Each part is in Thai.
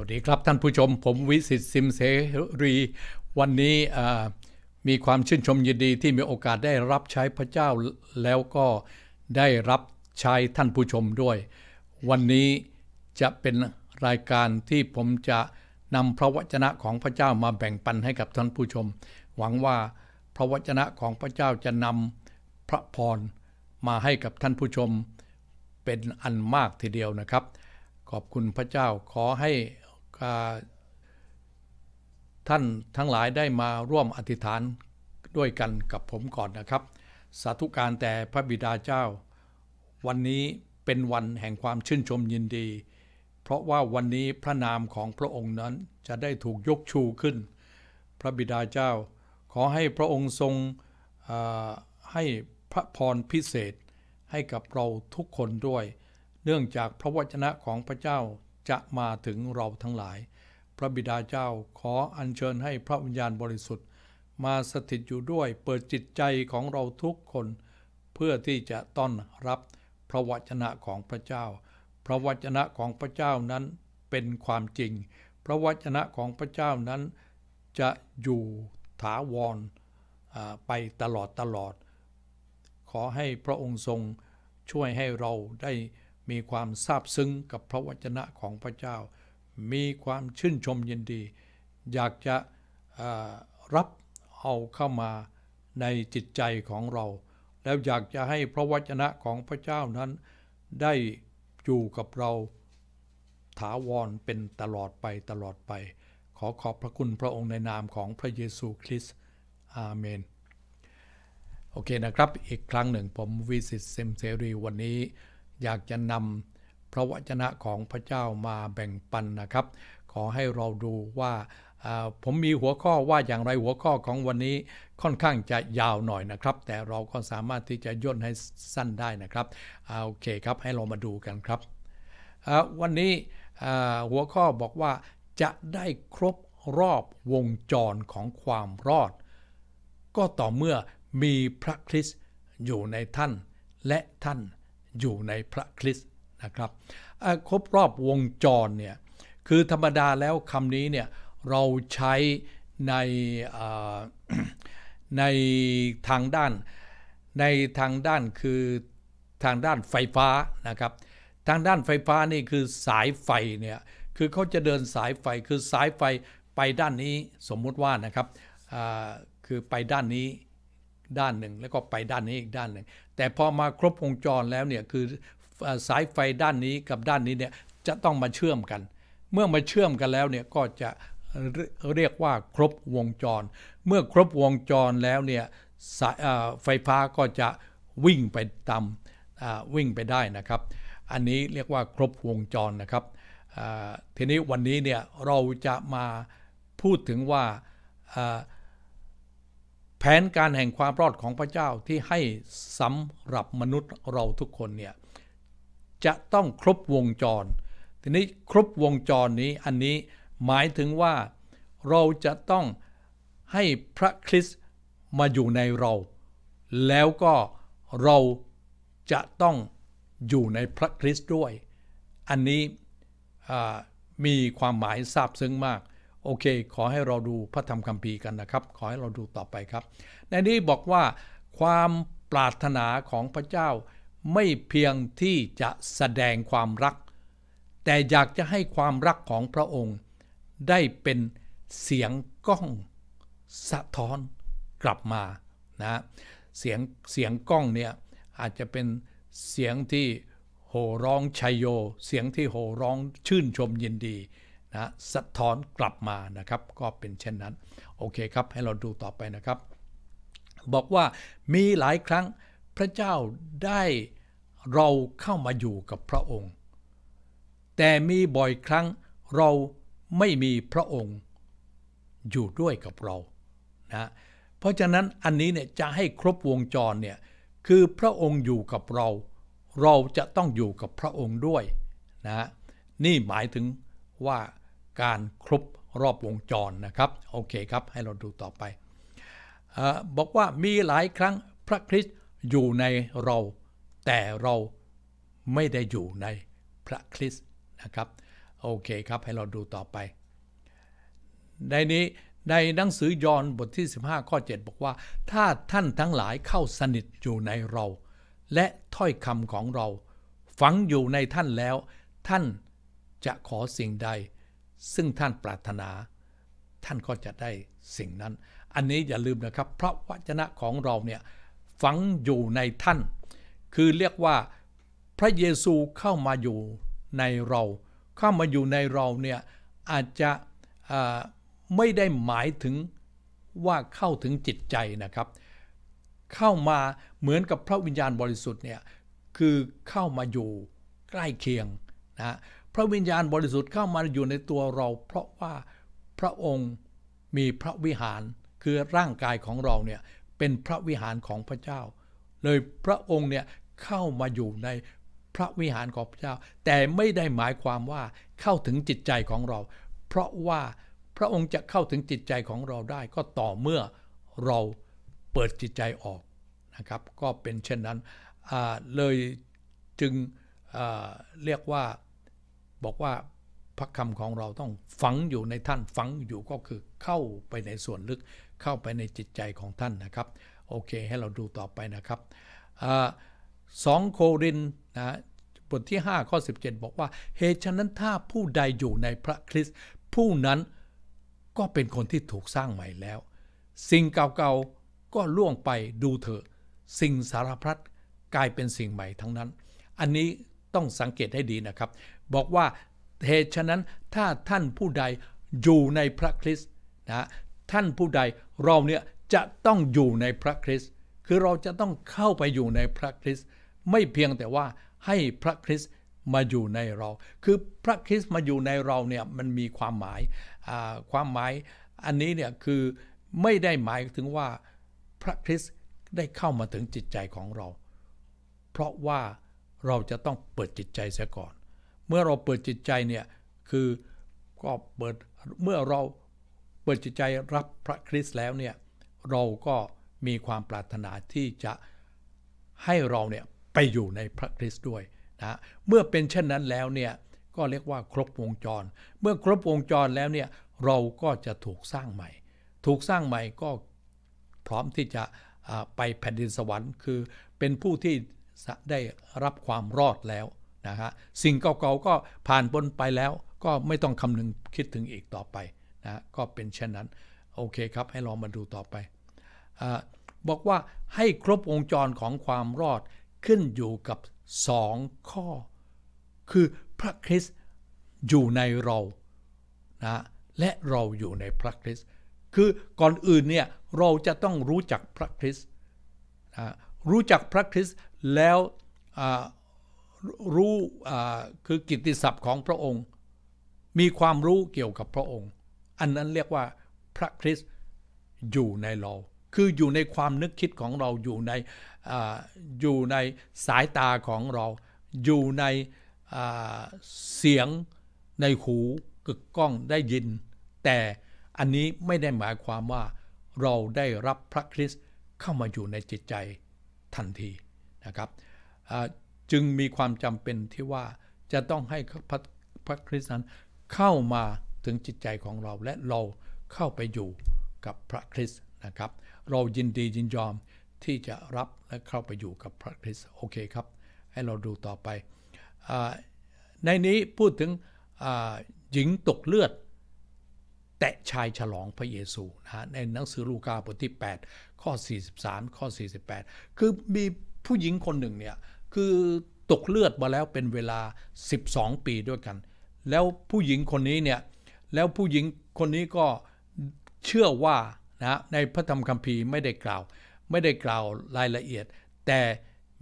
วัสดีครับท่านผู้ชมผมวิสิตซิมเสรี วันนี้มีความชื่นชมยินดีที่มีโอกาสได้รับใช้พระเจ้าแล้วก็ได้รับใช้ท่านผู้ชมด้วย วันนี้จะเป็นรายการที่ผมจะนำพระวจนะของพระเจ้ามาแบ่งปันให้กับท่านผู้ชม หวังว่าพระวจนะของพระเจ้าจะนำพระพรมาให้กับท่านผู้ชมเป็นอันมากทีเดียวนะครับ ขอบคุณพระเจ้าขอใหท่านทั้งหลายได้มาร่วมอธิษฐานด้วยกันกับผมก่อนนะครับ สาธุการแต่พระบิดาเจ้า วันนี้เป็นวันแห่งความชื่นชมยินดี เพราะว่าวันนี้พระนามของพระองค์นั้นจะได้ถูกยกชูขึ้น พระบิดาเจ้าขอให้พระองค์ทรงให้พระพรพิเศษให้กับเราทุกคนด้วย เนื่องจากพระวจนะของพระเจ้าจะมาถึงเราทั้งหลาย พระบิดาเจ้าขออัญเชิญให้พระวิญญาณบริสุทธิ์ มาสถิตอยู่ด้วยเปิดจิตใจของเราทุกคน เพื่อที่จะต้อนรับพระวจนะของพระเจ้า พระวจนะของพระเจ้านั้นเป็นความจริง พระวจนะของพระเจ้านั้นจะอยู่ถาวรไปตลอดตลอด ขอให้พระองค์ทรงช่วยให้เราได้มีความซาบซึ้งกับพระวจนะของพระเจ้า มีความชื่นชมยินดี อยากจะรับเอาเข้ามาในจิตใจของเรา แล้วอยากจะให้พระวจนะของพระเจ้านั้นได้อยู่กับเราถาวรเป็นตลอดไปตลอดไปขอขอบพระคุณพระองค์ในนามของพระเยซูคริสต์อาเมน โอเคนะครับอีกครั้งหนึ่งผมวิสิตเซมเซรีวันนี้อยากจะนำพระวจนะของพระเจ้ามาแบ่งปันนะครับ ขอให้เราดูว่า ผมมีหัวข้อว่าอย่างไรหัวข้อของวันนี้ค่อนข้างจะยาวหน่อยนะครับ แต่เราก็สามารถที่จะย่นให้สั้นได้นะครับ โอเคครับ ให้เรามาดูกันครับ วันนี้หัวข้อบอกว่าจะได้ครบรอบวงจรของความรอด ก็ต่อเมื่อมีพระคริสต์อยู่ในท่านและท่านอยู่ในพระคริสต์นะครับครบรอบวงจรเนี่ยคือธรรมดาแล้วคำนี้เนี่ยเราใช้ในในทางด้านในทางด้านคือทางด้านไฟฟ้านะครับ ทางด้านไฟฟ้านี่คือสายไฟเนี่ยคือเขาจะเดินสายไฟ คือสายไฟไปด้านนี้สมมุติว่านะครับคือไปด้านนี้ด้านหนึ่งแล้วก็ไปด้านนี้อีกด้านหนึ่งแต่พอมาครบวงจรแล้วเนี่ยคือสายไฟด้านนี้กับด้านนี้เนี่ยจะต้องมาเชื่อมกัน เมื่อมาเชื่อมกันแล้วเนี่ยก็จะเรียกว่าครบวงจร เมื่อครบวงจรแล้วเนี่ยไฟฟ้าก็จะวิ่งไปตามวิ่งไปได้นะครับ อันนี้เรียกว่าครบวงจรนะครับทีนี้วันนี้เนี่ยเราจะมาพูดถึงว่าแผนการแห่งความรอดของพระเจ้าที่ให้สำหรับมนุษย์เราทุกคนเนี่ย จะต้องครบวงจรทีนี้ครบวงจรนี้อันนี้หมายถึงว่าเราจะต้องให้พระคริสต์มาอยู่ในเรา แล้วก็เราจะต้องอยู่ในพระคริสต์ด้วย อันนี้มีความหมายซาบซึ้งมากโอเค ขอให้เราดูพระธรรมคัมภีร์กันนะครับ ขอให้เราดูต่อไปครับ ในนี้บอกว่าความปรารถนาของพระเจ้าไม่เพียงที่จะแสดงความรัก แต่อยากจะให้ความรักของพระองค์ ได้เป็นเสียงก้องสะท้อนกลับมานะเสียงเสียงก้องเนี่ยอาจจะเป็นเสียงที่โห่ร้องชัยโย เสียงที่โห่ร้องชื่นชมยินดีนะสะท้อนกลับมานะครับ ก็เป็นเช่นนั้น โอเคครับ ให้เราดูต่อไปนะครับ บอกว่ามีหลายครั้งพระเจ้าได้เราเข้ามาอยู่กับพระองค์ แต่มีบ่อยครั้งเราไม่มีพระองค์อยู่ด้วยกับเรานะเพราะฉะนั้นอันนี้เนี่ยจะให้ครบวงจรเนี่ยคือพระองค์อยู่กับเรา เราจะต้องอยู่กับพระองค์ด้วยนะนี่หมายถึงว่าการครบรอบวงจรนะครับ โอเคครับให้เราดูต่อไปอบอกว่ามีหลายครั้งพระคริสต์อยู่ในเรา แต่เราไม่ได้อยู่ในพระคริสต์นะครับโอเคครับให้เราดูต่อไป ในนี้ในหนังสือยอห์นบทที่ 15ข้อ7บอกว่า ถ้าท่านทั้งหลายเข้าสนิทอยู่ในเรา และถ้อยคำของเราฝังอยู่ในท่านแล้ว ท่านจะขอสิ่งใดซึ่งท่านปรารถนาท่านก็จะได้สิ่งนั้น อันนี้อย่าลืมนะครับ เพราะวจนะของเราเนี่ยฝังอยู่ในท่าน คือเรียกว่าพระเยซูเข้ามาอยู่ในเรา เข้ามาอยู่ในเราเนี่ยอาจจะไม่ได้หมายถึงว่าเข้าถึงจิตใจนะครับ เข้ามาเหมือนกับพระวิญญาณบริสุทธิ์เนี่ยคือเข้ามาอยู่ใกล้เคียงนะพระวิญญาณบริสุทธิ์เข้ามาอยู่ในตัวเรา เพราะว่าพระองค์มีพระวิหารคือร่างกายของเราเนี่ย เป็นพระวิหารของพระเจ้า เลยพระองค์เนี่ยเข้ามาอยู่ในพระวิหารของพระเจ้า แต่ไม่ได้หมายความว่าเข้าถึงจิตใจของเรา เพราะว่าพระองค์จะเข้าถึงจิตใจของเราได้ ก็ต่อเมื่อเราเปิดจิตใจออกนะครับ ก็เป็นเช่นนั้นเลยจึงเรียกว่าบอกว่าพระคำของเราต้องฝังอยู่ในท่านฝังอยู่ก็คือเข้าไปในส่วนลึกเข้าไปในจิตใจของท่านนะครับโอเคให้เราดูต่อไปนะครับสองโครินนะบทที่5ข้อ17 บอกว่า เหตุฉะนั้นถ้าผู้ใดอยู่ในพระคริสต์ผู้นั้นก็เป็นคนที่ถูกสร้างใหม่แล้ว สิ่งเก่าๆก็ล่วงไปดูเถอะสิ่งสารพัดกลายเป็นสิ่งใหม่ทั้งนั้น อันนี้ต้องสังเกตให้ดีนะครับบอกว่าเหตุฉะนั้นถ้าท่านผู้ใดอยู่ในพระคริสต์นะท่านผู้ใดเราเนี่ยจะต้องอยู่ในพระคริสต์คือเราจะต้องเข้าไปอยู่ในพระคริสต์ไม่เพียงแต่ว่าให้พระคริสต์มาอยู่ในเรา คือพระคริสต์มาอยู่ในเราเนี่ยมันมีความหมายความหมาย อันนี้เนี่ยคือไม่ได้หมายถึงว่าพระคริสต์ได้เข้ามาถึงจิตใจของเรา เพราะว่าเราจะต้องเปิดจิตใจเสียก่อนเมื่อเราเปิดจิตใจเนี่ย คือ ก็เปิด เมื่อเราเปิดจิตใจรับพระคริสต์แล้วเนี่ย เราก็มีความปรารถนาที่จะให้เราเนี่ยไปอยู่ในพระคริสต์ด้วยนะ เมื่อเป็นเช่นนั้นแล้วเนี่ย ก็เรียกว่าครบวงจร เมื่อครบวงจรแล้วเนี่ย เราก็จะถูกสร้างใหม่ ถูกสร้างใหม่ก็พร้อมที่จะไปแผ่นดินสวรรค์ คือเป็นผู้ที่ได้รับความรอดแล้วนะฮะสิ่งเก่าๆก็ผ่านพ้นไปแล้วก็ไม่ต้องคำนึงคิดถึงอีกต่อไปนะก็เป็นเช่นนั้น โอเคครับ ให้ลองมาดูต่อไปอบอกว่าให้ครบวงจรของความรอดขึ้นอยู่กับสองข้อ คือพระคริสต์อยู่ในเรานะและเราอยู่ในพระคริสต์คือก่อนอื่นเนี่ยเราจะต้องรู้จักพระคริสต์รู้จักพระคริสต์แล้วรู้คือกิตติศัพท์ของพระองค์มีความรู้เกี่ยวกับพระองค์ อันนั้นเรียกว่าพระคริสต์อยู่ในเราคืออยู่ในความนึกคิดของเราอยู่ในออยู่ในสายตาของเรา อยู่ในเสียงในหูกึกก้องได้ยิน แต่อันนี้ไม่ได้หมายความว่าเราได้รับพระคริสต์เข้ามาอยู่ในจิตใจทันทีนะครับจึงมีความจำเป็นที่ว่าจะต้องให้พระพระคริสต์นั้นเข้ามาถึงจิตใจของเราและเราเข้าไปอยู่กับพระคริสต์นะครับ เรายินดียินยอมที่จะรับและเข้าไปอยู่กับพระคริสต์โอเคครับ ให้เราดูต่อไปอในนี้พูดถึงหญิงตกเลือด แตะชายฉลองพระเยซูนะในหนังสือลูกาบทที่8ข้อ43ข้อ48 คือมีผู้หญิงคนหนึ่งเนี่ยคือตกเลือดมาแล้วเป็นเวลา 12 ปีด้วยกัน แล้วผู้หญิงคนนี้เนี่ย แล้วผู้หญิงคนนี้ก็เชื่อว่านะในพระธรรมคัมภีร์ไม่ได้กล่าว ไม่ได้กล่าวรายละเอียด แต่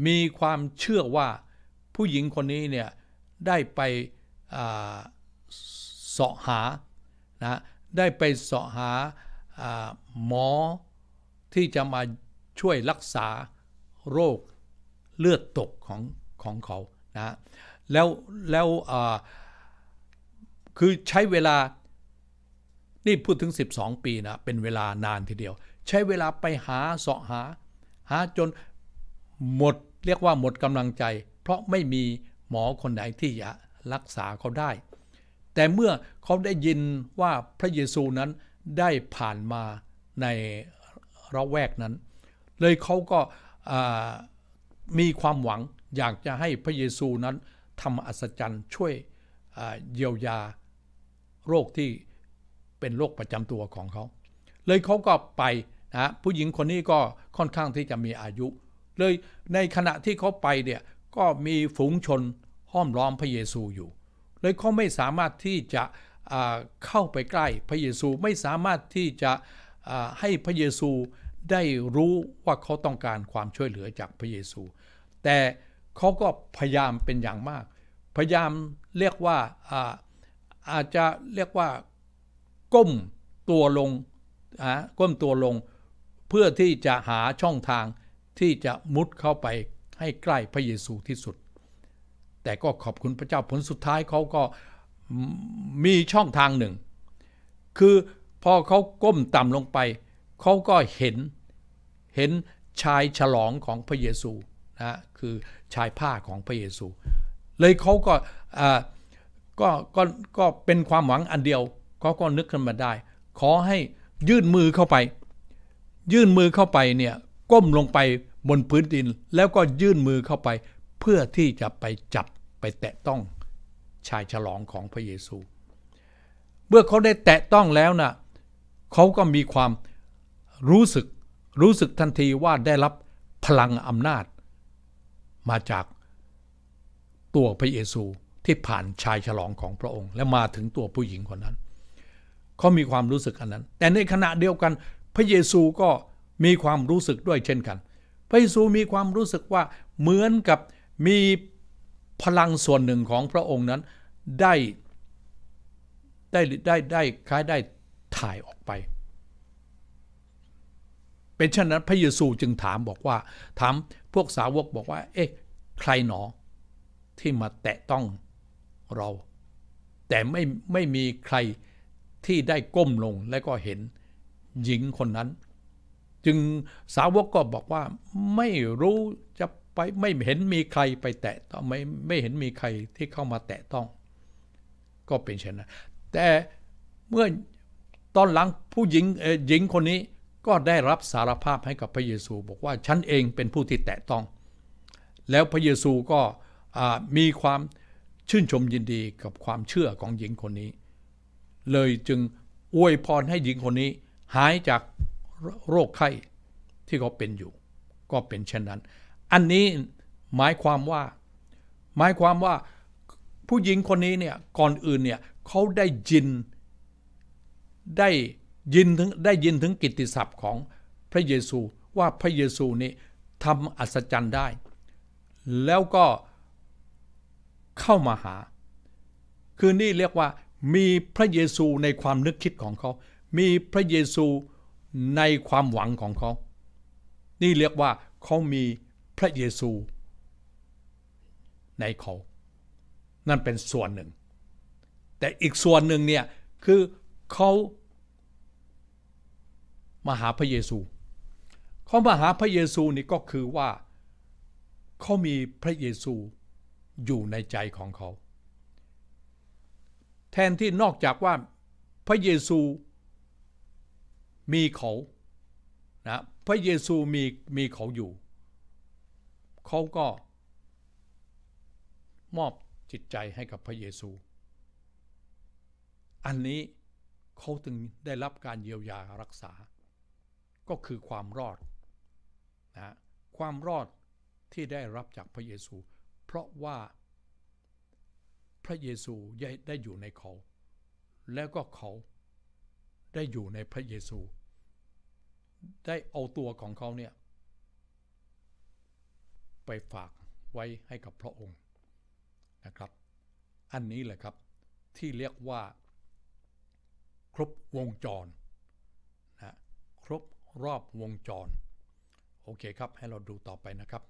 มีความเชื่อว่าผู้หญิงคนนี้เนี่ย ได้ไปเสาะหานะได้ไปเสาะหาหมอที่จะมาช่วยรักษาโรคเลือดตกของของเขานะแล้ว แล้ว คือใช้เวลา นี่พูดถึง 12 ปีนะ เป็นเวลานานทีเดียว ใช้เวลาไปหาเสาะหา หาจนหมดเรียกว่าหมดกำลังใจ เพราะไม่มีหมอคนไหนที่จะรักษาเขาได้ แต่เมื่อเขาได้ยินว่าพระเยซูนั้นได้ผ่านมาในระแวกนั้น เลยเขาก็มีความหวังอยากจะให้พระเยซูนั้นทำอัศจรรย์ช่วยเยียวยาโรคที่เป็นโรคประจำตัวของเขา เลยเขาก็ไปนะผู้หญิงคนนี้ก็ค่อนข้างที่จะมีอายุ เลยในขณะที่เขาไปเนี่ยก็มีฝูงชนห้อมล้อมพระเยซูอยู่ เลยเขาไม่สามารถที่จะเข้าไปใกล้พระเยซูไม่สามารถที่จะให้พระเยซูได้รู้ว่าเขาต้องการความช่วยเหลือจากพระเยซูแต่เขาก็พยายามเป็นอย่างมาก พยายามเรียกว่าอาอาจจะเรียกว่าก้มตัวลงก้มตัวลงเพื่อที่จะหาช่องทางที่จะมุดเข้าไปให้ใกล้พระเยซูที่สุด แต่ก็ขอบคุณพระเจ้าผลสุดท้ายเขาก็มีช่องทางหนึ่ง คือพอเขาก้มต่ำลงไปเขาก็เห็นเห็นชายฉลองของพระเยซูนะคือชายผ้าของพระเยซู เลยเขาก็ก็ ก็ ก็ เป็นความหวังอันเดียวเขาก็นึกขึ้นมาได้ ขอให้ยื่นมือเข้าไป ยื่นมือเข้าไปเนี่ย ก้มลงไปบนพื้นดิน แล้วก็ยื่นมือเข้าไป เพื่อที่จะไปจับ ไปแตะต้องชายฉลองของพระเยซู เมื่อเขาได้แตะต้องแล้วนะ่ะเขาก็มีความรู้สึก รู้สึกทันทีว่าได้รับพลังอำนาจมาจากตัวพระเยซูที่ผ่านชายฉลองของพระองค์ และมาถึงตัวผู้หญิงคนนั้นเขามีความรู้สึกอันนั้น แต่ในขณะเดียวกันพระเยซูก็มีความรู้สึกด้วยเช่นกัน พระเยซูมีความรู้สึกว่าเหมือนกับมีพลังส่วนหนึ่งของพระองค์นั้นได้ได้ได้ได้คล้ายได้ถ่ายออกไป เป็นเช่นนั้นพระเยซูจึงถามบอกว่าถามพวกสาวกบอกว่าเอ๊ะใครหนอที่มาแตะต้องเรา แต่ไม่ไม่มีใครที่ได้ก้มลงและก็เห็นหญิงคนนั้น จึงสาวกก็บอกว่าไม่รู้จะไปไม่เห็นมีใครไปแตะต้องไม่ไม่เห็นมีใครที่เข้ามาแตะต้อง ก็เป็นเช่นนั้นแต่เมื่อตอนหลังผู้หญิงหญิงคนนี้ก็ได้รับสารภาพให้กับพระเยซู บอกว่าฉันเองเป็นผู้ที่แตะต้อง แล้วพระเยซูก็มีความชื่นชมยินดีกับความเชื่อของหญิงคนนี้ เลยจึงอวยพรให้หญิงคนนี้หายจากโรคไข้ที่เขาเป็นอยู่ ก็เป็นเช่นนั้นอันนี้หมายความว่าหมายความว่าผู้หญิงคนนี้เนี่ยก่อนอื่นเนี่ยเขาได้ยินได้ยินถึงได้ยินถึงกิตติศัพท์ของพระเยซูว่าพระเยซูนี่ทำอัศจรรย์ได้ แล้วก็เข้ามาหา คือนี่เรียกว่ามีพระเยซูในความนึกคิดของเขา มีพระเยซูในความหวังของเขา นี่เรียกว่าเขามีพระเยซู ในเขา นั่นเป็นส่วนหนึ่ง แต่อีกส่วนหนึ่งเนี่ยคือเขามาหาพระเยซูเขามาหาพระเยซูนี่ก็คือว่า เขามีพระเยซูอยู่ในใจของเขา แทนที่นอกจากว่าพระเยซูมีเขานะพระเยซูมีมีเขาอยู่ เขาก็มอบจิตใจให้กับพระเยซู อันนี้เขาถึงได้รับการเยียวยารักษาก็คือความรอดนะความรอดที่ได้รับจากพระเยซู เพราะว่าพระเยซูได้อยู่ในเขา แล้วก็เขาได้อยู่ในพระเยซู ได้เอาตัวของเขาเนี่ยไปฝากไว้ให้กับพระองค์นะครับอันนี้แหละครับที่เรียกว่าครบวงจรนะครบรอบวงจร โอเคครับ ให้เราดูต่อไปนะครับ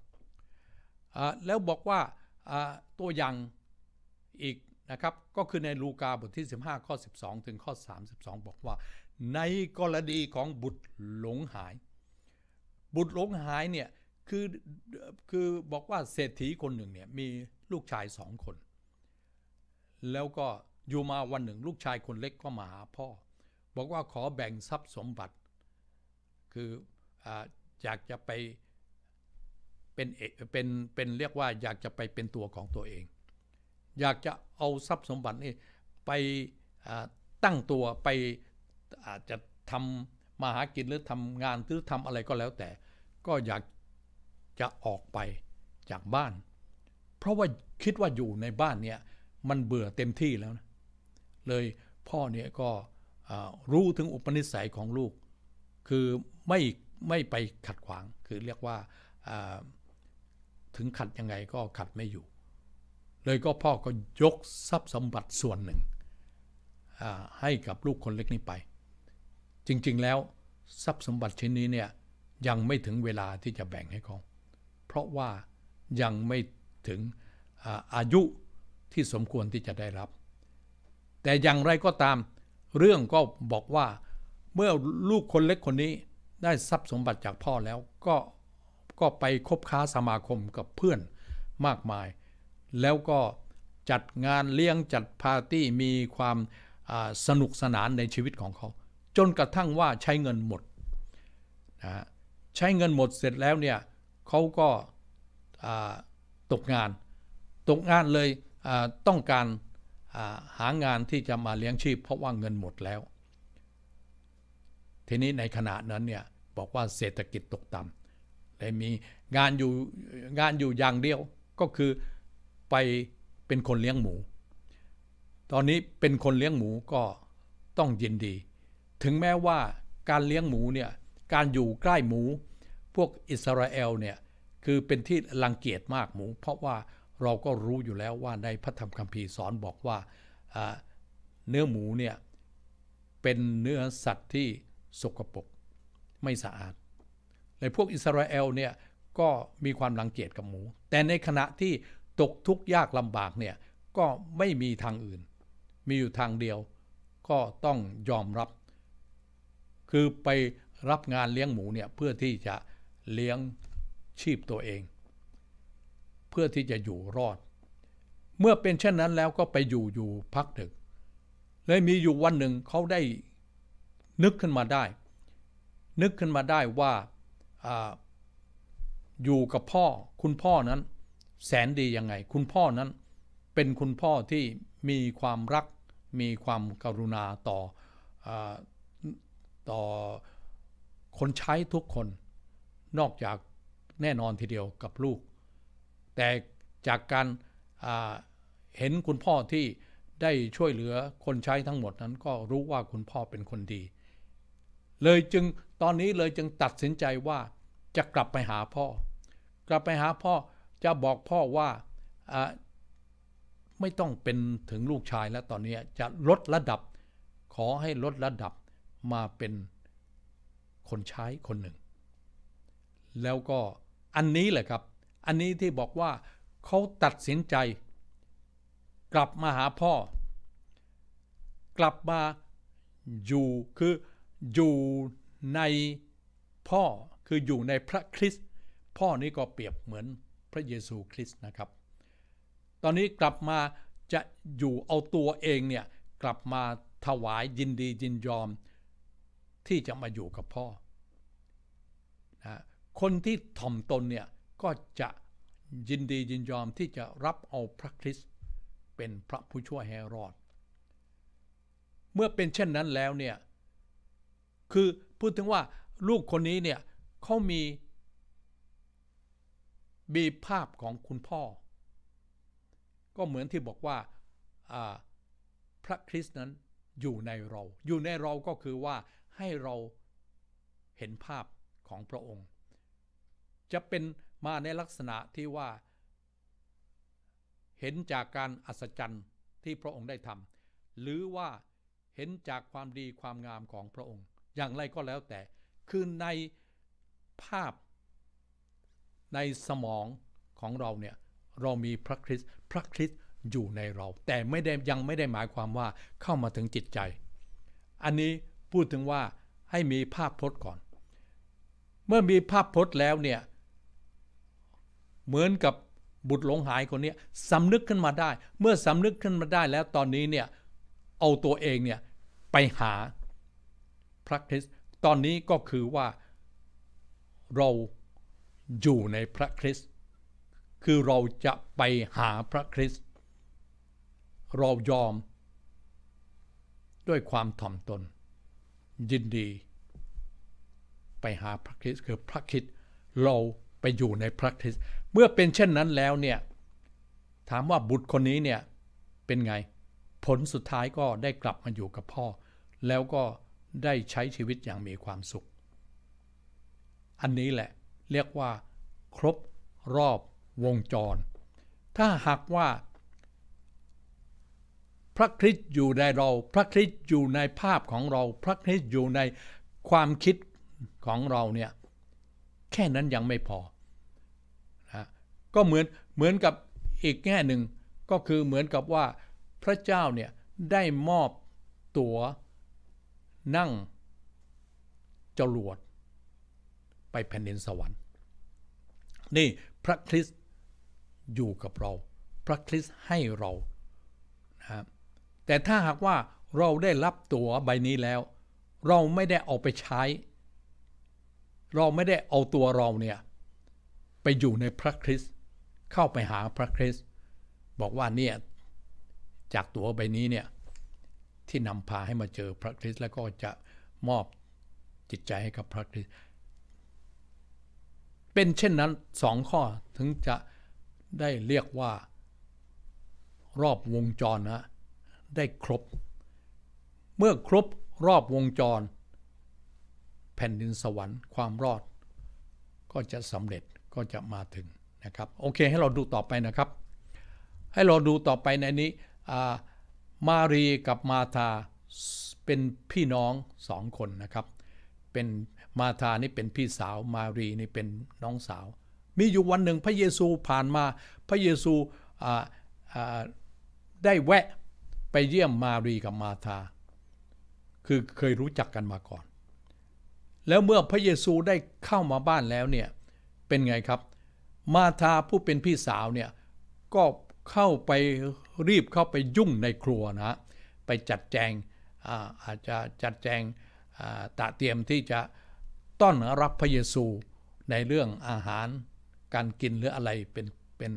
แล้วบอกว่าตัวอย่างอีกนะครับก็คือในลูกาบทที่ 15 ข้อ 12 ถึงข้อ 32 บอกว่าในกรณีของบุตรหลงหาย บุตรหลงหายเนี่ยคือคือบอกว่าเศรษฐีคนหนึ่งเนี่ยมีลูกชายสองคน แล้วก็อยู่มาวันหนึ่งลูกชายคนเล็กก็มาหาพ่อ บอกว่าขอแบ่งทรัพย์สมบัติคืออยากจะไปเป็นเป็นเป็นเรียกว่าอยากจะไปเป็นตัวของตัวเอง อยากจะเอาทรัพย์สมบัตินี่ไปตั้งตัวไปอาจจะทำมาหากินหรือทำงานหรือทำอะไรก็แล้วแต่ ก็อยากจะออกไปจากบ้าน เพราะว่าคิดว่าอยู่ในบ้านเนี่ย มันเบื่อเต็มที่แล้วนะเลยพ่อเนี่ยก็รู้ถึงอุปนิสัยของลูกคือไม่ไม่ไปขัดขวางคือเรียกว่าถึงขัดยังไงก็ขัดไม่อยู่ เลยก็พ่อก็ยกทรัพย์สมบัติส่วนหนึ่งให้กับลูกคนเล็กนี้ไป จริงๆแล้วทรัพย์สมบัติชิ้นนี้เนี่ยยังไม่ถึงเวลาที่จะแบ่งให้เขาเพราะว่ายังไม่ถึงอายุที่สมควรที่จะได้รับ แต่อย่างไรก็ตามเรื่องก็บอกว่าเมื่อลูกคนเล็กคนนี้ได้ทรัพย์สมบัติจากพ่อแล้วก็ก็ไปคบค้าสมาคมกับเพื่อนมากมาย แล้วก็จัดงานเลี้ยงจัดปาร์ตี้มีความสนุกสนานในชีวิตของเขา จนกระทั่งว่าใช้เงินหมดนะใช้เงินหมดเสร็จแล้วเนี่ยเขาก็ตกงาน ตกงานเลยต้องการหางานที่จะมาเลี้ยงชีพเพราะว่าเงินหมดแล้วทีนี้ในขณะนั้นเนี่ยบอกว่าเศรษฐกิจตกต่ำเลยมีงานอยู่งานอยู่อย่างเดียวก็คือไปเป็นคนเลี้ยงหมู ตอนนี้เป็นคนเลี้ยงหมูก็ต้องยินดี ถึงแม้ว่าการเลี้ยงหมูเนี่ยการอยู่ใกล้หมู พวกอิสราเอลเนี่ยคือเป็นที่ลังเกียจมากหมู เพราะว่าเราก็รู้อยู่แล้วว่าในพระธรรมคัมภีร์สอนบอกว่าเนื้อหมูเนี่ยเป็นเนื้อสัตว์ที่สกปรกไม่สะอาดเลยพวกอิสราเอลเนี่ยก็มีความรังเกียจกับหมู แต่ในขณะที่ตกทุกข์ยากลำบากเนี่ยก็ไม่มีทางอื่น มีอยู่ทางเดียวก็ต้องยอมรับ คือไปรับงานเลี้ยงหมูเนี่ยเพื่อที่จะเลี้ยงชีพตัวเอง เพื่อที่จะอยู่รอด เมื่อเป็นเช่นนั้นแล้วก็ไปอยู่อยู่พักหนึ่งเลยมีอยู่วันหนึ่งเขาได้นึกขึ้นมาได้ นึกขึ้นมาได้ว่าอยู่กับพ่อคุณพ่อนั้นแสนดี ยังไง คุณพ่อนั้นเป็นคุณพ่อที่มีความรัก มีความกรุณาต่ออต่อคนใช้ทุกคน นอกจากแน่นอนทีเดียวกับลูก แต่จากการเห็นคุณพ่อที่ได้ช่วยเหลือคนใช้ทั้งหมดนั้น ก็รู้ว่าคุณพ่อเป็นคนดีเลยจึงตอนนี้เลยจึงตัดสินใจว่าจะกลับไปหาพ่อ กลับไปหาพ่อจะบอกพ่อว่าไม่ต้องเป็นถึงลูกชายแล้วตอนนี้จะลดระดับขอให้ลดระดับมาเป็นคนใช้คนหนึ่ง แล้วก็อันนี้แหละครับอันนี้ที่บอกว่าเขาตัดสินใจ กลับมาหาพ่อ กลับมาอยู่คืออยู่ในพ่อคืออยู่ในพระคริสต์พ่อนี้ก็เปรียบเหมือนพระเยซูคริสต์นะครับ ตอนนี้กลับมาจะอยู่เอาตัวเองเนี่ย กลับมาถวายยินดียินยอมที่จะมาอยู่กับพ่อนะคนที่ถ่อมตนเนี่ย ก็จะยินดียินยอมที่จะรับเอาพระคริสต์เป็นพระผู้ช่วยให้รอด เมื่อเป็นเช่นนั้นแล้วเนี่ยคือพูดถึงว่าลูกคนนี้เนี่ยเขามีมีภาพของคุณพ่อ ก็เหมือนที่บอกว่าพระคริสต์นั้นอยู่ในเรา อยู่ในเราก็คือว่าให้เราเห็นภาพของพระองค์ จะเป็นมาในลักษณะที่ว่าเห็นจากการอัศจรรย์ที่พระองค์ได้ทำหรือว่าเห็นจากความดีความงามของพระองค์อย่างไรก็แล้วแต่ คือในภาพในสมองของเราเนี่ยเรามีพระคริสต์พระคริสต์อยู่ในเรา แต่ไม่ได้ยังไม่ได้หมายความว่าเข้ามาถึงจิตใจ อันนี้พูดถึงว่าให้มีภาพพจน์ก่อน เมื่อมีภาพพจน์แล้วเนี่ยเหมือนกับบุตรหลงหายคนนี้สำนึกขึ้นมาได้ เมื่อสำนึกขึ้นมาได้แล้วตอนนี้เนี่ยเอาตัวเองเนี่ยไปหาพระคริสต์ตอนนี้ก็คือว่าเราอยู่ในพระคริสต์คือเราจะไปหาพระคริสต์เรายอมด้วยความถ่อมตนยินดี ไปหาพระคริสต์คือพระคริสต์เราไปอยู่ในพระคริสต์เมื่อเป็นเช่นนั้นแล้วเนี่ยถามว่าบุตรคนนี้เนี่ยเป็นไงผลสุดท้ายก็ได้กลับมาอยู่กับพ่อแล้วก็ได้ใช้ชีวิตอย่างมีความสุข อันนี้แหละเรียกว่า ครบรอบวงจร ถ้าหากว่า พระคริสต์อยู่ในเรา พระคริสต์อยู่ในภาพของเรา พระคริสต์อยู่ในความคิดของเราเนี่ยแค่นั้นยังไม่พอนะก็เหมือนเหมือนกับอีกแง่หนึ่งก็คือเหมือนกับว่าพระเจ้าเนี่ยได้มอบตั๋วนั่งจรวดไปแผ่นดินสวรรค์ นี่พระคริสต์อยู่กับเราพระคริสต์ให้เรานะแต่ถ้าหากว่าเราได้รับตัวใบนี้แล้ว เราไม่ได้เอาไปใช้ เราไม่ได้เอาตัวเราเนี่ยไปอยู่ในพระคริสต์เข้าไปหาพระคริสต์บอกว่าเนี่ยจากตัวใบนี้เนี่ยที่นำพาให้มาเจอพระคริสต์แล้วก็จะมอบจิตใจให้กับพระคริสต์เป็นเช่นนั้นสองข้อถึงจะได้เรียกว่ารอบวงจรนะได้ครบเมื่อครบรอบวงจร แผ่นดินสวรรค์ ความรอด ก็จะสำเร็จก็จะมาถึงนะครับ โอเคให้เราดูต่อไปนะครับ ให้เราดูต่อไปในนี้มารีกับมาธาเป็นพี่น้องสองคนนะครับ เป็นมาธานี่เป็นพี่สาวมารีนี่เป็นน้องสาว มีอยู่วันหนึ่งพระเยซูผ่านมาพระเยซูได้แวะไปเยี่ยมมารีกับมาธาคือเคยรู้จักกันมาก่อน แล้วเมื่อพระเยซูได้เข้ามาบ้านแล้วเนี่ยเป็นไงครับ มาธาผู้เป็นพี่สาวเนี่ยก็เข้าไปรีบเข้าไปยุ่งในครัวนะไปจัดแจงอาจจะจัดแจงตะเตรียมที่จะต้อนรับพระเยซูในเรื่องอาหารการกินหรืออะไร เป็นเป็น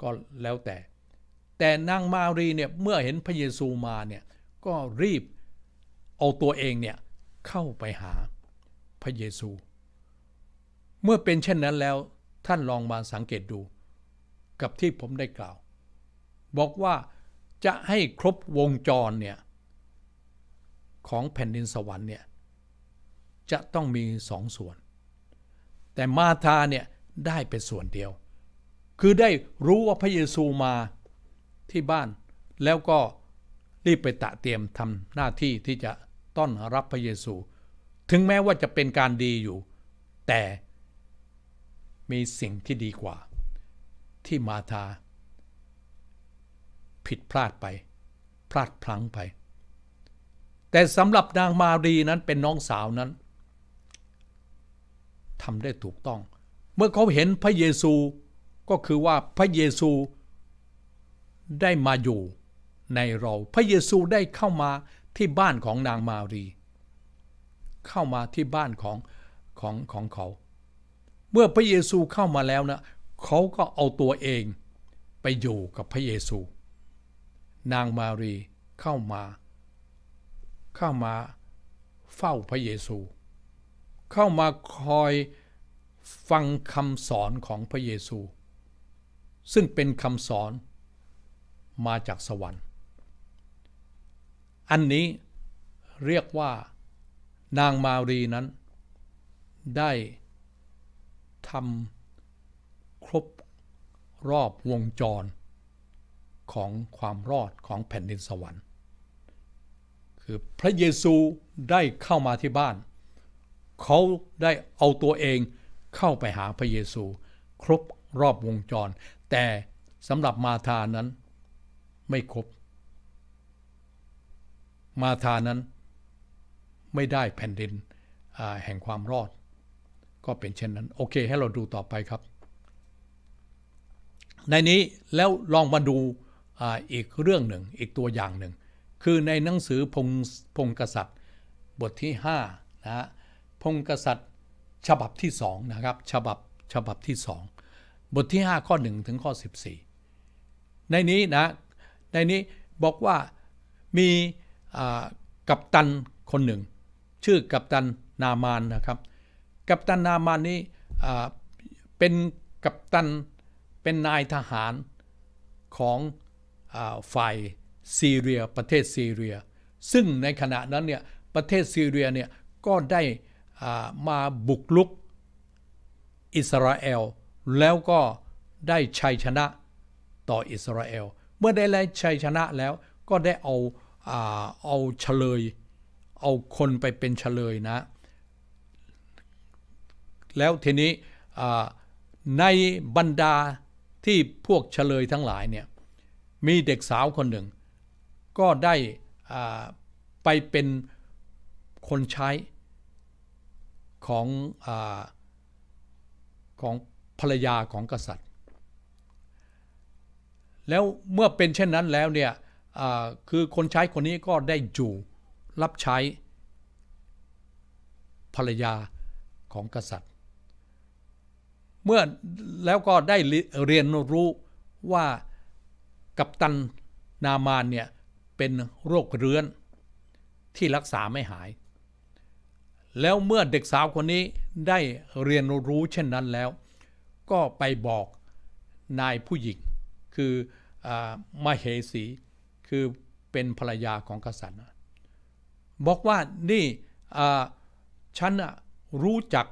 ก็แล้วแต่ แต่นางมารีเนี่ยเมื่อเห็นพระเยซูมาเนี่ยก็รีบเอาตัวเองเนี่ย เข้าไปหาพระเยซู เมื่อเป็นเช่นนั้นแล้วท่านลองมาสังเกตดูกับที่ผมได้กล่าวบอกว่าจะให้ครบวงจรเนี่ยของแผ่นดินสวรรค์เนี่ยจะต้องมีสองส่วน แต่มาธาเนี่ยได้เป็นส่วนเดียว คือได้รู้ว่าพระเยซูมาที่บ้าน แล้วก็รีบไปตะเตรียมทำหน้าที่ที่จะต้อนรับพระเยซู ถึงแม้ว่าจะเป็นการดีอยู่ แต่มีสิ่งที่ดีกว่าที่มาธาผิดพลาดไป พลาดพลั้งไป แต่สำหรับนางมารีนั้นเป็นน้องสาวนั้นทำได้ถูกต้อง เมื่อเขาเห็นพระเยซูก็คือว่าพระเยซูได้มาอยู่ในเรา พระเยซูได้เข้ามาที่บ้านของนางมารี เข้ามาที่บ้านของ ของของเขา เมื่อพระเยซูเข้ามาแล้วนะเขาก็เอาตัวเองไปอยู่กับพระเยซูนางมารีเข้ามา เข้ามาเฝ้าพระเยซู เข้ามาคอยฟังคำสอนของพระเยซู ซึ่งเป็นคำสอนมาจากสวรรค์ อันนี้เรียกว่า นางมารีนั้นได้ทำครบรอบวงจรของความรอดของแผ่นดินสวรรค์ คือพระเยซูได้เข้ามาที่บ้าน เขาได้เอาตัวเองเข้าไปหาพระเยซูครบ รอบวงจร แต่สำหรับมาธานั้นไม่ครบ มาธานั้นไม่ได้แผ่นดินแห่งความรอด ก็เป็นเช่นนั้น โอเค ให้เราดูต่อไปครับ ในนี้แล้วลองมาดูอีกเรื่องหนึ่งอีกตัวอย่างหนึ่งคือในหนังสือพงพงกษัตริย์บทที่5นะะพงกษัตริย์ฉบับที่2นะครับฉบับฉบับที่ 2 บทที่ 5 ข้อ1ถึงข้อ14 ในนี้นะในนี้บอกว่ามีกัปตันคนหนึ่งชื่อกัปตันนามานนะครับ กัปตันนามานนี้เป็นกัปตันเป็นนายทหารของฝ่ายซีเรียประเทศซีเรีย ซึ่งในขณะนั้นเนี่ยประเทศซีเรียเนี่ยก็ได้มาบุกลุกอิสราเอล แล้วก็ได้ชัยชนะต่ออิสราเอลเมื่อได้ไล่ชัยชนะแล้วก็ได้เอาเอาเฉลยเอาคนไปเป็นเฉลยนะแล้วทีนี้ในบรรดาที่พวกเฉลยทั้งหลายเนี่ยมีเด็กสาวคนหนึ่ง ก็ได้ไปเป็นคนใช้ของอของภรรยาของกษัตริย์แล้ว เมื่อเป็นเช่นนั้นแล้วเนี่ยคือคนใช้คนนี้ก็ได้อยู่รับใช้ภรรยาของกษัตริย์เมื่อแล้วก็ได้เรียนรู้ว่ากับตันนามานเนี่ยเป็นโรคเรื้อนที่รักษาไม่หาย แล้วเมื่อเด็กสาวคนนี้ได้เรียนรู้เช่นนั้นแล้ว ก็ไปบอกนายผู้หญิงคืออมาเหสีคือเป็นภรรยาของกษัตริย์ บอกว่านี่ฉันรู้จัก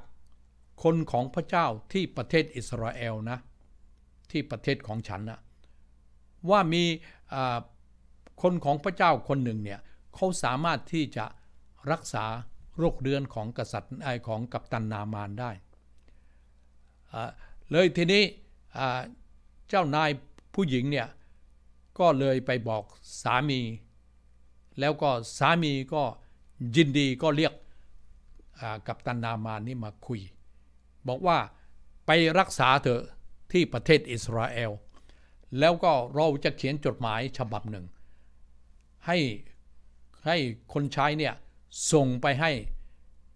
คนของพระเจ้าที่ประเทศอิสราเอลนะที่ประเทศของฉันนะว่ามีคนของพระเจ้าคนหนึ่งเนี่ยเขาสามารถที่จะรักษาโรคเรื้อนของกษัตริย์ไอของกัปตันนามานได้ เลยทีนี้เจ้านายผู้หญิงเนี่ยก็เลยไปบอกสามี แล้วก็สามีก็ยินดีก็เรียกกับตันนามานี่มาคุย บอกว่าไปรักษาเถอะ ที่ประเทศอิสราเอลแล้วก็เราจะเขียนจดหมายฉบับหนึ่ง ให้ให้คนใช้เนี่ยส่งไปให้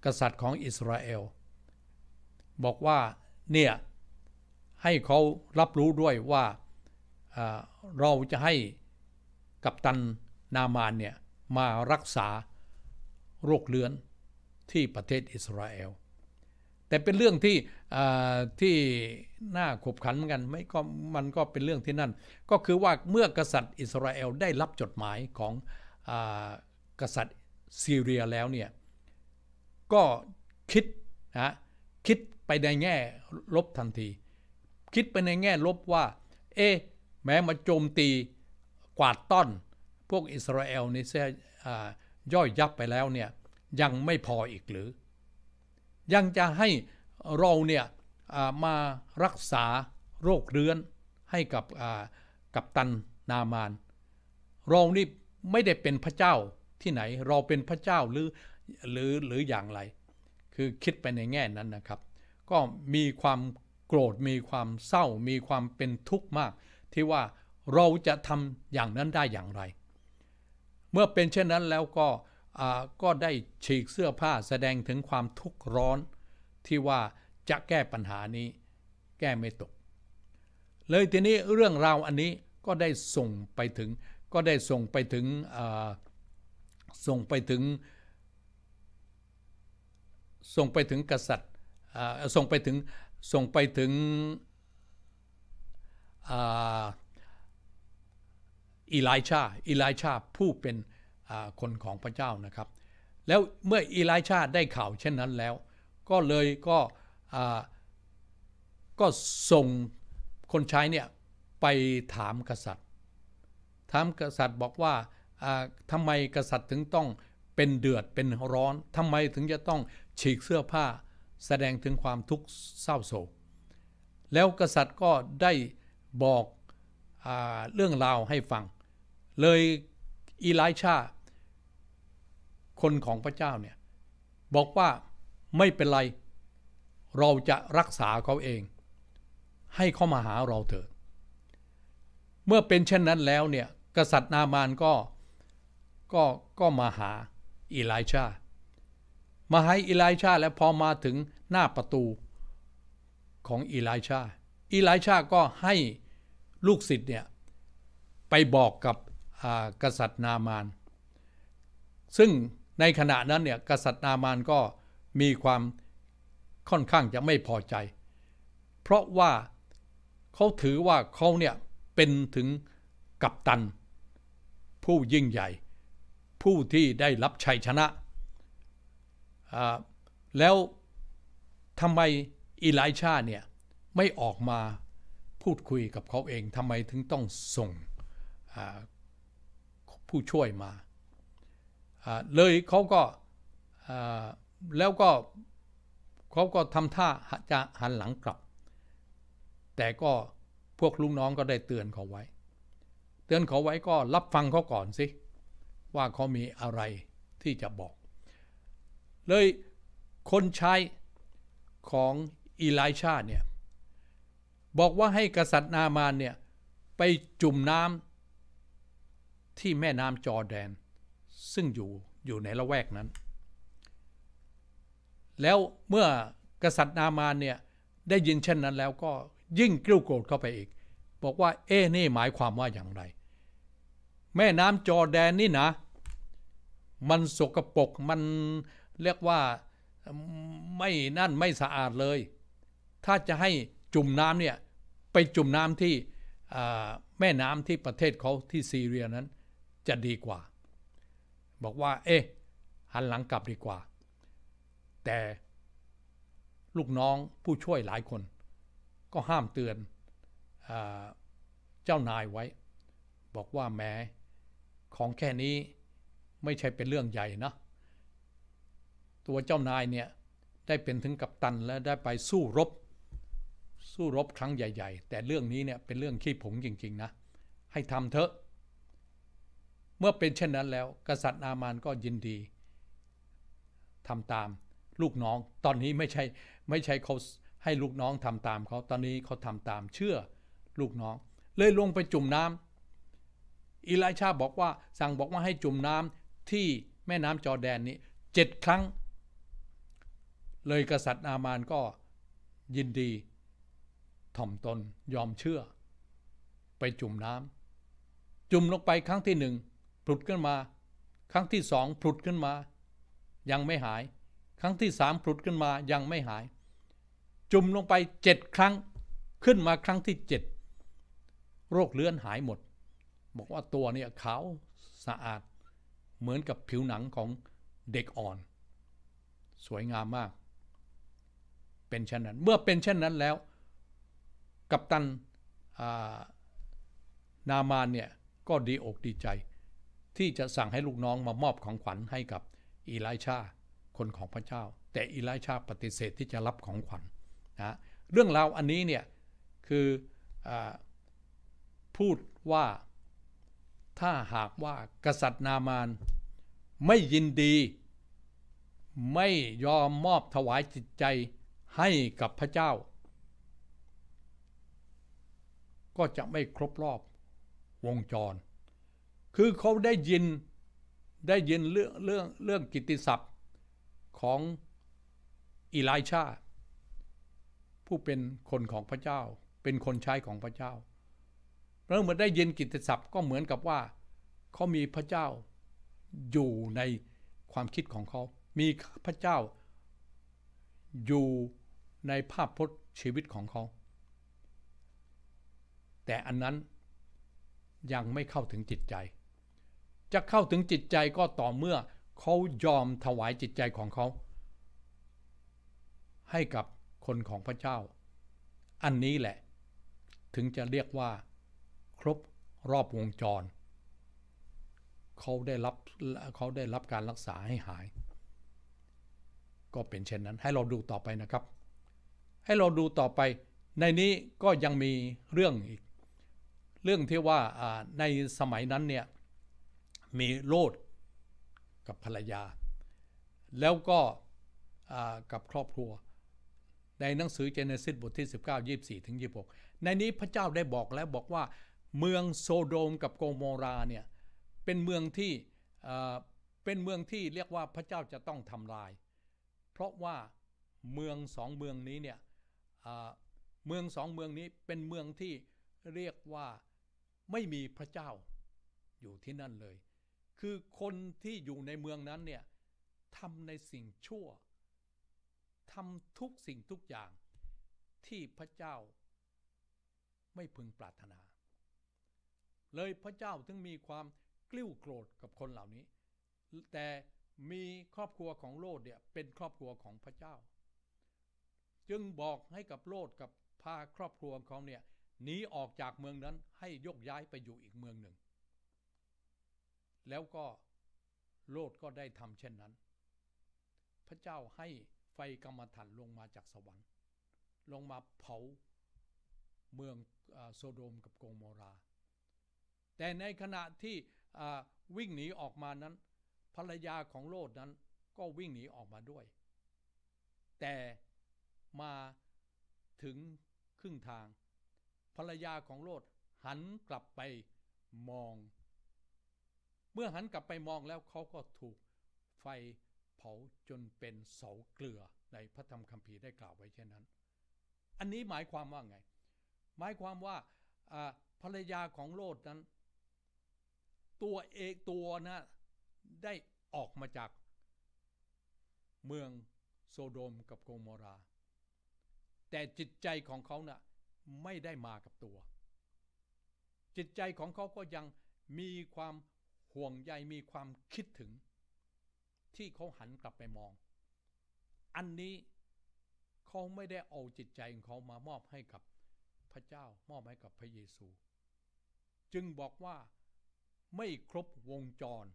กษัตริย์ของอิสราเอล บอกว่าเนี่ยให้เขารับรู้ด้วยว่าเราจะให้กัปตันนามานเนี่ยมารักษาโรคเลื้อนที่ประเทศอิสราเอลแต่เป็นเรื่องที่ที่น่าขบขันเหมือนกันไม่ก็มันก็เป็นเรื่องที่นั่น ก็คือว่าเมื่อกษัตริย์อิสราเอลได้รับจดหมายของอกษัตริย์ซีเรียแล้วเนี่ยก็คิดนะคิดไปในแง่ลบทันที คิดไปในแง่ลบว่าเอ๊แม้มาโจมตีกวาดต้อนพวกอิสราเอลนี่เสียย่อยยับไปแล้วเนี่ยยังไม่พออีกหรือยังจะให้เราเนี่ยมารักษาโรคเรื้อนให้กับกับตันนามานเรานี่ไม่ได้เป็นพระเจ้าที่ไหนเราเป็นพระเจ้าหรือหรือหรืออย่างไร คือคิดไปในแง่นั้นนะครับ ก็มีความโกรธมีความเศร้ามีความเป็นทุกข์มากที่ว่าเราจะทำอย่างนั้นได้อย่างไร เมื่อเป็นเช่นนั้นแล้วก็ก็ได้ฉีกเสื้อผ้าแสดงถึงความทุกข์ร้อนที่ว่าจะแก้ปัญหานี้แก้ไม่ตก เลยทีนี้เรื่องราวอันนี้ก็ได้ส่งไปถึงก็ได้ส่งไปถึงส่งไปถึงส่งไปถึงกษัตริย์ส่งไปถึงส่งไปถึงอิลายชาอิลายชาผู้เป็นคนของพระเจ้านะครับ แล้วเมื่ออีลายชาได้ข่าว เช่นนั้นแล้ว ก็เลยก็ก็ส่งคนใช้เนี่ยไปถามกษัตริย์ ถามกษัตริย์บอกว่าทำไมกษัตริย์ถึงต้องเป็นเดือดเป็นร้อนทำไมถึงจะต้องฉีกเสื้อผ้าแสดงถึงความทุกข์เศร้าโศก แล้วกษัตริย์ก็ได้บอกอเรื่องราวให้ฟัง เลยอีไลชาคนของพระเจ้า เนี่ย บอกว่าไม่เป็นไรเราจะรักษาเขาเอง ให้เขามาหาเราเถิดเมื่อเป็นเช่นนั้นแล้วเนี่ย กษัตริย์นามานก็ก็ก็ มาหา อิลายชามาให้อิลายชาและพอมาถึงหน้าประตูของอิลายชาอิลายชาก็ให้ลูกศิษย์เนี่ยไปบอกกับกษัตริย์นามาน ซึ่งในขณะนั้นเนี่ยกษัตริย์นามานก็มีความค่อนข้างจะไม่พอใจ เพราะว่าเขาถือว่าเขาเนี่ยเป็นถึงกัปตันผู้ยิ่งใหญ่ ผู้ที่ได้รับชัยชนะ แล้วทำไมอิไลชาเนี่ยไม่ออกมาพูดคุยกับเขาเองทำไมถึงต้องส่งผู้ช่วยมาเลยเขาก็แล้วก็เขาก็ทำท่าจะหันหลังกลับ แต่ก็พวกลูกน้องก็ได้เตือนเขาไว้ เตือนเขาไว้ก็รับฟังเขาก่อนสิ ว่าเขามีอะไรที่จะบอก เลยคนใช้ของอีไลชาเนี่ยบอกว่าให้กษัตริย์นามานเนี่ยไปจุ่มน้ำที่แม่น้ำจอแดนซึ่งอยู่อยู่ในละแวกนั้น แล้วเมื่อกษัตริย์นามานเนี่ยได้ยินเช่นนั้นแล้วก็ยิ่งกริ้วโกรธเข้าไปอีก บอกว่า เอ๊นี่หมายความว่าอย่างไร แม่น้ำจอแดนนี่นะ มันสกรปรกมันเรียกว่าไม่นั่นไม่สะอาดเลย ถ้าจะให้จุ่มน้ำเนี่ย ไปจุ่มน้ำที่แม่น้ำที่ประเทศเขาที่ซีเรียนั้นจะดีกว่าบอกว่าเอ๊ะหันหลังกลับดีกว่า แต่ลูกน้องผู้ช่วยหลายคนก็ห้ามเตือนเจ้านายไว้ บอกว่าแม้ของแค่นี้ไม่ใช่เป็นเรื่องใหญ่นะตัวเจ้านายเนี่ยได้เป็นถึงกัปตันและได้ไปสู้รบสู้รบครั้งใหญ่ ๆ แต่เรื่องนี้เนี่ยเป็นเรื่องขี้ผงจริงๆนะให้ทำเถอะเมื่อเป็นเช่นนั้นแล้ว กษัตริย์อามานก็ยินดีทำตามลูกน้อง ตอนนี้ไม่ใช่ไม่ใช่เขาให้ลูกน้องทำตามเขาตอนนี้เขาทำตามเชื่อลูกน้อง เลยลงไปจุ่มน้ำอิลาชาบอกว่า สั่งบอกว่าให้จุ่มน้ำที่แม่น้ำจอแดนนี้เจ็ดครั้ง เลยกษัตริย์อามานก็ยินดีถ่อมตนยอมเชื่อ ไปจุ่มน้ำจุ่มลงไปครั้งที่หนึ่งลุดขึ้นมาครั้งที่สองผลุดขึ้นมา ยังไม่หาย ครั้งที่สามผลุดขึ้นมา ยังไม่หาย จุ่มลงไปเจ็ดครั้งขึ้นมา ครั้งที่เจ็ดโรคเลื้อนหายหมด บอกว่าตัวเนี่ยขาวสะอาดเหมือนกับผิวหนังของเด็กอ่อนสวยงามมาก เป็นเช่นนั้นเมื่อเป็นเช่นนั้นแล้วกัปตันนามานเนี่ยก็ดีอกดีใจที่จะสั่งให้ลูกน้องมามอบของขวัญให้กับอีไลชาคนของพระเจ้า แต่อีไลชาปฏิเสธที่จะรับของขวัญนะเรื่องราวอันนี้เนี่ยคืออพูดว่าถ้าหากว่ากษัตริย์นามานไม่ยินดีไม่ยอมมอบถวายจิตใจให้กับพระเจ้า ก็จะไม่ครบรอบวงจรคือเขาได้ยินได้ยินเรื่องเรื่องเรื่องกิตติศัพท์ของอิลายชาผู้เป็นคนของพระเจ้าเป็นคนใช้ของพระเจ้าแล้วเมื่อได้ยินกิตติศัพท์ก็เหมือนกับว่าเขามีพระเจ้าอยู่ในความคิดของเขา มีพระเจ้าอยู่ในภาพพจน์ชีวิตของเขา แต่อันนั้นยังไม่เข้าถึงจิตใจจะเข้าถึงจิตใจก็ต่อเมื่อเขายอมถวายจิตใจของเขาให้กับคนของพระเจ้า อันนี้แหละถึงจะเรียกว่าครบรอบวงจรเขาได้รับเขาได้รับการรักษาให้หาย ก็เป็นเช่นนั้นให้เราดูต่อไปนะครับ ให้เราดูต่อไปในนี้ก็ยังมีเรื่องอีกเรื่องที่ว่าในสมัยนั้นเนี่ยมีโลดกับภรรยา แล้วก็กับครอบครัวในหนังสือเจเนซิสบทที่ 19 24 ถึง 26 ในนี้พระเจ้าได้บอกแล้วบอกว่าเมืองโซโดมกับโกโมราเนี่ยเป็นเมืองที่เป็นเมืองที่เรียกว่าพระเจ้าจะต้องทำลาย เพราะว่าเมืองสองเมืองนี้เนี่ยเมืองสองเมืองนี้เป็นเมืองที่เรียกว่าไม่มีพระเจ้าอยู่ที่นั่นเลยคือคนที่อยู่ในเมืองนั้นเนี่ยทำในสิ่งชั่วทำทุกสิ่งทุกอย่างที่พระเจ้าไม่พึงปรารถนา เลยพระเจ้าถึงมีความกลิ้วโกรธกับคนเหล่านี้ แต่มีครอบครัวของโลดเนี่ยเป็นครอบครัวของพระเจ้า จึงบอกให้กับโลดกับพาครอบครัวของเขาเนี่ยหนีออกจากเมืองนั้นให้ยกย้ายไปอยู่อีกเมืองหนึ่งแล้วก็โลดก็ได้ทำเช่นนั้น พระเจ้าให้ไฟกรรมฐานลงมาจากสวรรค์ ลงมาเผาเมืองโซโดมกับโกโมรา แต่ในขณะที่วิ่งหนีออกมานั้น ภรรยาของโลดนั้นก็วิ่งหนีออกมาด้วย แต่มาถึงครึ่งทาง ภรรยาของโลดหันกลับไปมองเมื่อหันกลับไปมองแล้วเขาก็ถูกไฟเผาจนเป็นเสาเกลือ ในพระธรรมคัมภีร์ได้กล่าวไว้เช่นนั้น อันนี้หมายความว่าไง หมายความว่าภรรยาของโลดนั้นตัวเอกตัวนะได้ออกมาจากเมืองโซโดมกับโกโมรา แต่จิตใจของเขานะ่ไม่ได้มากับตัว จิตใจของเขาก็ยังมีความห่วงใยมีความคิดถึงที่เขาหันกลับไปมอง อันนี้เขาไม่ได้เอาจิตใจของเขามามอบให้กับพระเจ้ามอบให้กับพระเยซู จึงบอกว่าไม่ครบวงจร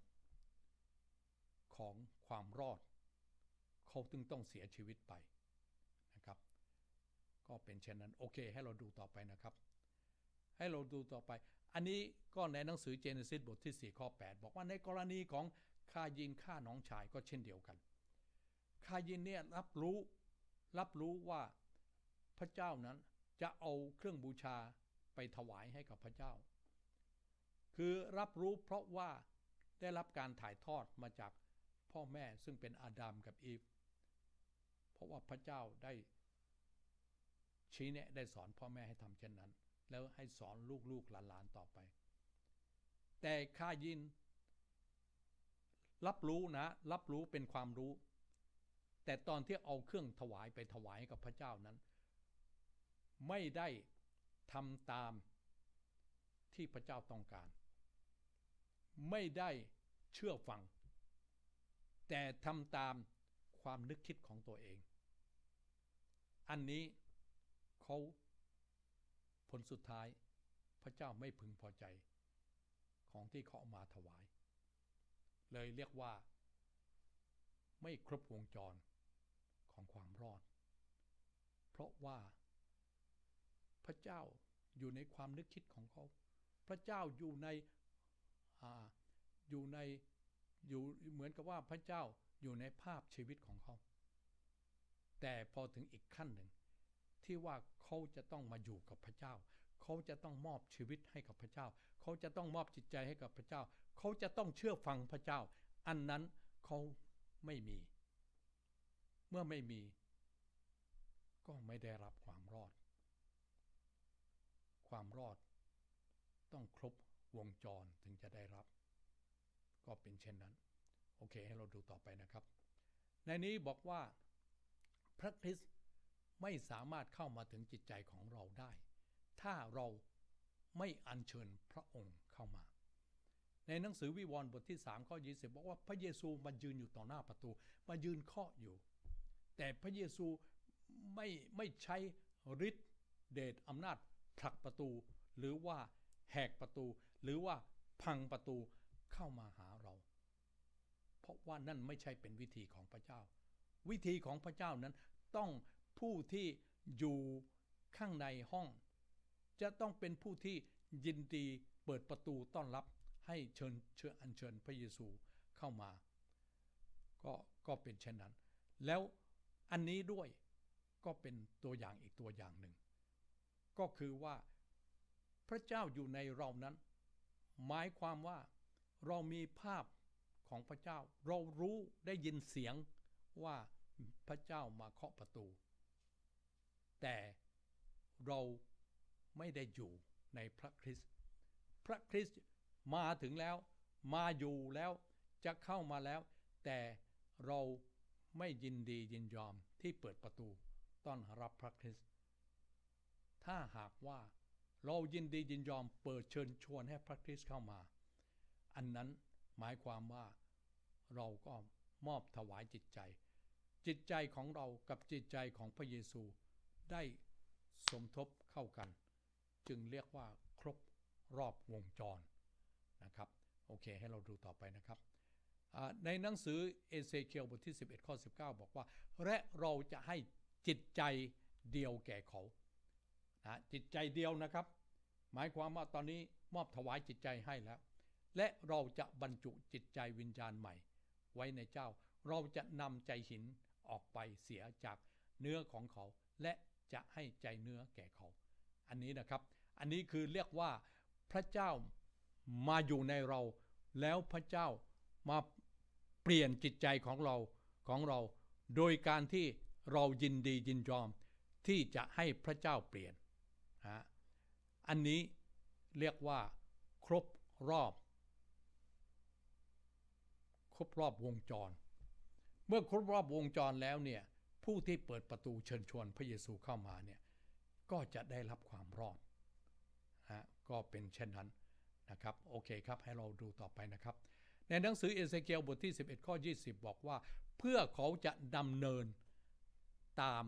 ของความรอด เขาจึงต้องเสียชีวิตไปนะครับ ก็เป็นเช่นนั้นโอเคให้เราดูต่อไปนะครับ ให้เราดูต่อไปอันนี้ก็ในหนังสือเจเนซิสบทที่ 4 ข้อ 8 บอกว่าในกรณีของคายินฆ่าน้องชายก็เช่นเดียวกัน คายินเนี่ยรับรู้ รับรู้ว่าพระเจ้านั้นจะเอาเครื่องบูชาไปถวายให้กับพระเจ้า คือรับรู้เพราะว่าได้รับการถ่ายทอดมาจากพ่อแม่ซึ่งเป็นอาดัมกับอีฟเพราะว่าพระเจ้าได้ชี้แนะได้สอนพ่อแม่ให้ทำเช่นนั้นแล้วให้สอนลูกๆหลานๆต่อไป แต่ข้ายินรับรู้นะรับรู้เป็นความรู้ แต่ตอนที่เอาเครื่องถวายไปถวายกับพระเจ้านั้น ไม่ได้ทำตามที่พระเจ้าต้องการ ไม่ได้เชื่อฟัง แต่ทำตามความนึกคิดของตัวเอง อันนี้เขาลสุดท้าย พระเจ้าไม่พึงพอใจของที่เขาเอามาถวาย เลยเรียกว่า ไม่ครบวงจรของความรอด เพราะว่า พระเจ้าอยู่ในความนึกคิดของเขา พระเจ้าอยู่ในออยู่ในอยู่เหมือนกับว่าพระเจ้าอยู่ในภาพชีวิตของเขา แต่พอถึงอีกขั้นหนึ่งที่ว่าเขาจะต้องมาอยู่กับพระเจ้า เขาจะต้องมอบชีวิตให้กับพระเจ้า เขาจะต้องมอบจิตใจให้กับพระเจ้า เขาจะต้องเชื่อฟังพระเจ้า อันนั้นเขาไม่มี เมื่อไม่มี ก็ไม่ได้รับความรอด ความรอด ต้องครบวงจรถึงจะได้รับ ก็เป็นเช่นนั้น โอเคให้เราดูต่อไปนะครับ ในนี้บอกว่าพระคริสต์ไม่สามารถเข้ามาถึงจิตใจของเราได้ ถ้าเราไม่อัญเชิญพระองค์เข้ามา ในหนังสือวิวรณ์บทที่3ข้อ20บอกว่าพระเยซูมายืนอยู่ต่อหน้าประตูมายืนเคาะอยู่ แต่พระเยซูไม่ไม่ใช้ฤทธิ์เดชอำนาจผลักประตู หรือว่าแหกประตูหรือว่าพังประตูเข้ามาหาเรา เพราะว่านั่นไม่ใช่เป็นวิธีของพระเจ้า วิธีของพระเจ้านั้นต้องผู้ที่อยู่ข้างในห้อง จะต้องเป็นผู้ที่ยินดีเปิดประตูต้อนรับให้เชิญเชิญอัญเชิญพระเยซูเข้ามา ก็ก็เป็นเช่นนั้น แล้วอันนี้ด้วยก็เป็นตัวอย่างอีกตัวอย่างหนึ่ง ก็คือว่าพระเจ้าอยู่ในเรานั้น หมายความว่าเรามีภาพของพระเจ้าเรารู้ได้ยินเสียงว่าพระเจ้ามาเคาะประตูแต่เราไม่ได้อยู่ในพระคริสต์ พระคริสต์มาถึงแล้ว มาอยู่แล้ว จะเข้ามาแล้ว แต่เราไม่ยินดียินยอมที่เปิดประตูต้อนรับพระคริสต์ ถ้าหากว่าเรายินดียินยอมเปิดเชิญชวนให้พระคริสต์เข้ามา อันนั้นหมายความว่าเราก็มอบถวายจิตใจ จิตใจของเรากับจิตใจของพระเยซูได้สมทบเข้ากัน จึงเรียกว่าครบรอบวงจรนะครับ โอเค ให้เราดูต่อไปนะครับ ในหนังสือเอเซเคียวบทที่ 11ข้อ19 บอกว่า และเราจะให้จิตใจเดียวแก่เขานะจิตใจเดียวนะครับ หมายความว่าตอนนี้มอบถวายจิตใจให้แล้ว และเราจะบรรจุจิตใจวิญญาณใหม่ ไว้ในเจ้าเราจะนำใจหินออกไปเสียจากเนื้อของเขาและจะให้ใจเนื้อแก่เขา อันนี้นะครับ อันนี้คือเรียกว่าพระเจ้ามาอยู่ในเราแล้วพระเจ้ามาเปลี่ยนจิตใจของเราของเรา โดยการที่เรายินดียินยอมที่จะให้พระเจ้าเปลี่ยนฮะอันนี้เรียกว่า ครบรอบ ครบรอบวงจร เมื่อครบรอบวงจรแล้วเนี่ยผู้ที่เปิดประตูเชิญชวนพระเยซูเข้ามาเนี่ยก็จะได้รับความรอดนะก็เป็นเช่นนั้นนะครับโอเคครับให้เราดูต่อไปนะครับ ในหนังสือเอเสเคียลบทที่ 11 ข้อ 20 บอกว่าเพื่อเขาจะดำเนินตาม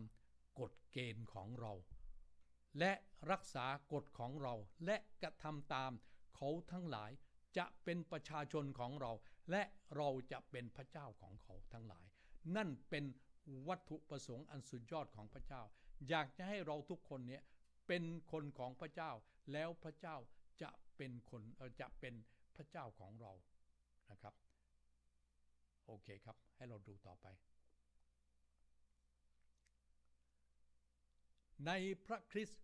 กฎเกณฑ์ของเรา และรักษากฎของเราและกระทำตามเขาทั้งหลายจะเป็นประชาชนของเราและเราจะเป็นพระเจ้าของเขาทั้งหลาย นั่นเป็นวัตถุประสงค์อันสุดยอดของพระเจ้า อยากจะให้เราทุกคนเนี่ยเป็นคนของพระเจ้า แล้วพระเจ้าจะเป็นคนจะเป็นพระเจ้าของเรา นะครับ โอเคครับให้เราดูต่อไป ในพระคริสต์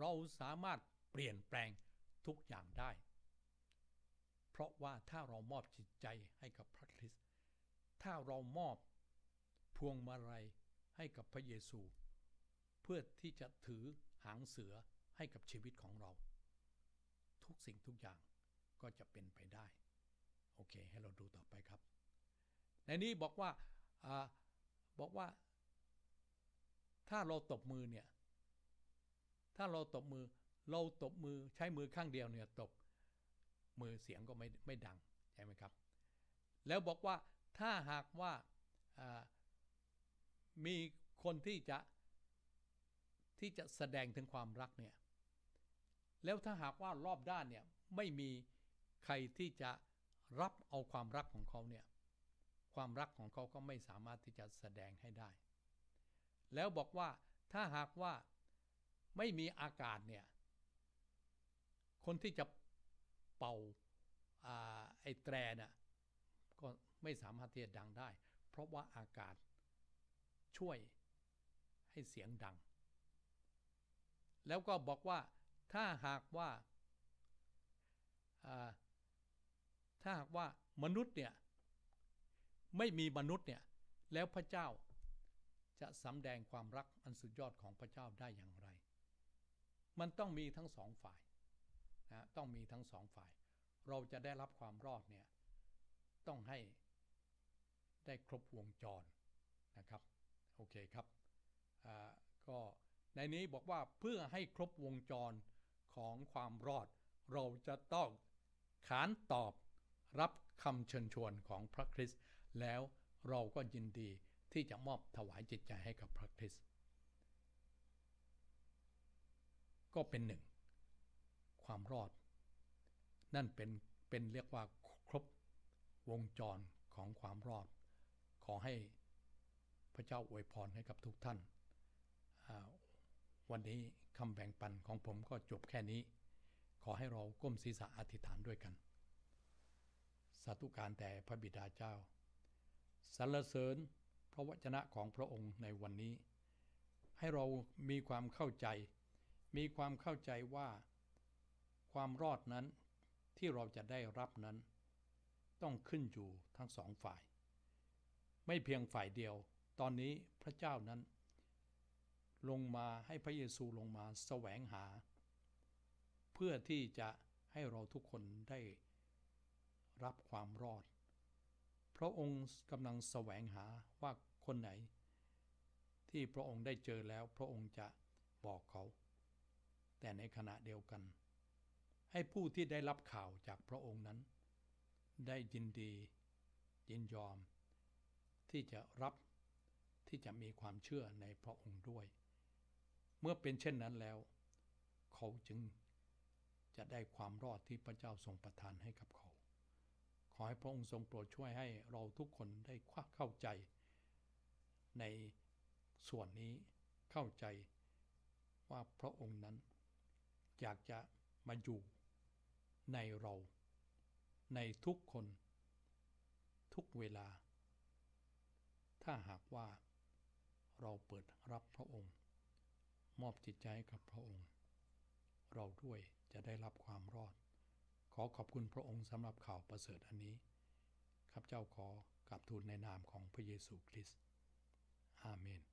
เราสามารถเปลี่ยนแปลงทุกอย่างได้ เพราะว่าถ้าเรามอบจิตใจให้กับพระคริสต์ถ้าเรามอบพวงมาลัยให้กับพระเยซู เพื่อที่จะถือหางเสือให้กับชีวิตของเรา ทุกสิ่งทุกอย่างก็จะเป็นไปได้โอเคให้เราดูต่อไปครับ ในนี้บอกว่าอบอกว่า ถ้าเราตบมือเนี่ยถ้าเราตบมือเราตบมือใช้มือข้างเดียวเนี่ยตบมือเสียงก็ไม่ไม่ดังใช่ไหมครับแล้วบอกว่าถ้าหากว่ามีคนที่จะที่จะแสดงถึงความรักเนี่ยแล้วถ้าหากว่ารอบด้านเนี่ยไม่มีใครที่จะรับเอาความรักของเขาเนี่ยความรักของเขาก็ไม่สามารถที่จะแสดงให้ได้ แล้วบอกว่าถ้าหากว่าไม่มีอากาศเนี่ยคนที่จะเป่าอไอ้แตรน่ะก็ไม่สามารถที่จะดังได้ เพราะว่าอากาศช่วยให้เสียงดัง แล้วก็บอกว่าถ้าหากว่าถ้าหากว่ามนุษย์เนี่ยไม่มีมนุษย์เนี่ยแล้วพระเจ้าจะสำแดงความรักอันสุดยอดของพระเจ้าได้อย่างไร มันต้องมีทั้งสองฝ่ายนะต้องมีทั้งสองฝ่าย เราจะได้รับความรอดเนี่ยต้องให้ได้ครบวงจรนะครับโอเคครับก็ในนี้บอกว่าเพื่อให้ครบวงจรของความรอด เราจะต้องขานตอบรับคำเชิญชวนของพระคริสต์แล้วเราก็ยินดีที่จะมอบถวายจิตใจให้กับพระคริสต์ก็เป็นหนึ่งความรอด นั่นเป็นเป็นเรียกว่า ครบวงจรของความรอดขอให้พระเจ้าอวยพรให้กับทุกท่าน วันนี้คำแบ่งปันของผมก็จบแค่นี้ ขอให้เราก้มศีรษะอธิษฐานด้วยกัน สาธุการแต่พระบิดาเจ้า สรรเสริญ พระวจนะของพระองค์ในวันนี้ ให้เรามีความเข้าใจ มีความเข้าใจว่าความรอดนั้นที่เราจะได้รับนั้น ต้องขึ้นอยู่ทั้งสองฝ่าย ไม่เพียงฝ่ายเดียวตอนนี้พระเจ้านั้นลงมาให้พระเยซูลงมาสแสวงหา เพื่อที่จะให้เราทุกคนได้รับความรอด พระองค์กำลังสแสวงหาว่าคนไหน ที่พระองค์ได้เจอแล้วพระองค์จะบอกเขา แต่ในขณะเดียวกัน ให้ผู้ที่ได้รับข่าวจากพระองค์นั้น ได้ยินดี ยินยอม ที่จะรับที่จะมีความเชื่อในพระองค์ด้วย เมื่อเป็นเช่นนั้นแล้ว เขาจึงจะได้ความรอดที่พระเจ้าทรงประทานให้กับเขา ขอให้พระองค์ทรงโปรดช่วยให้เราทุกคนได้ควักเข้าใจ ในส่วนนี้ เข้าใจว่าพระองค์นั้นอยากจะมาอยู่ในเราในทุกคน ทุกเวลา ถ้าหากว่าเราเปิดรับพระองค์ มอบจิตใจกับพระองค์ เราด้วยจะได้รับความรอด ขอขอบคุณพระองค์สำหรับข่าวประเสริฐอันนี้ข้าพเจ้าขอกับทูลในนามของพระเยซูคริสต์อาเมน